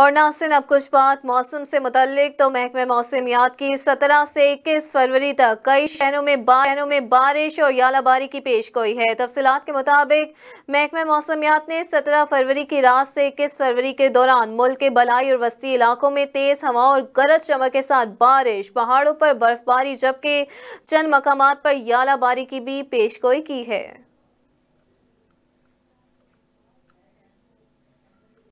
और नासिन अब कुछ बात मौसम से मुतलिक तो महकमे मौसमियात की सत्रह से इक्कीस फरवरी तक कई शहरों में शहरों में बारिश और यालाबारी की पेश गोई है तफसलत के मुताबिक महकमे मौसमियात ने सत्रह फरवरी की रात से इक्कीस फरवरी के दौरान मुल्क के बलाई और वस्ती इलाकों में तेज़ हवा और गरज चमक के साथ बारिश पहाड़ों पर बर्फबारी जबकि चंद मकाम पर यालाबारी की भी पेश गोई की है